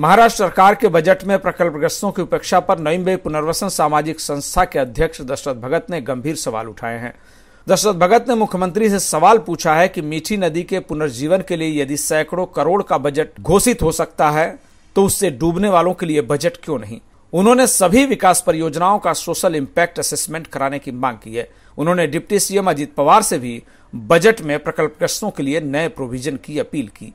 महाराष्ट्र सरकार के बजट में प्रकल्पग्रस्तों की उपेक्षा पर नईम्बे पुनर्वसन सामाजिक संस्था के अध्यक्ष दशरथ भगत ने गंभीर सवाल उठाए हैं दशरथ भगत ने मुख्यमंत्री से सवाल पूछा है कि मीठी नदी के पुनर्जीवन के लिए यदि सैकड़ों करोड़ का बजट घोषित हो सकता है तो उससे डूबने वालों के लिए बजट क्यों नहीं उन्होंने सभी विकास परियोजनाओं का सोशल इम्पैक्ट असेसमेंट कराने की मांग की है उन्होंने डिप्टी सीएम अजित पवार से भी बजट में प्रकल्पग्रस्तों के लिए नए प्रोविजन की अपील की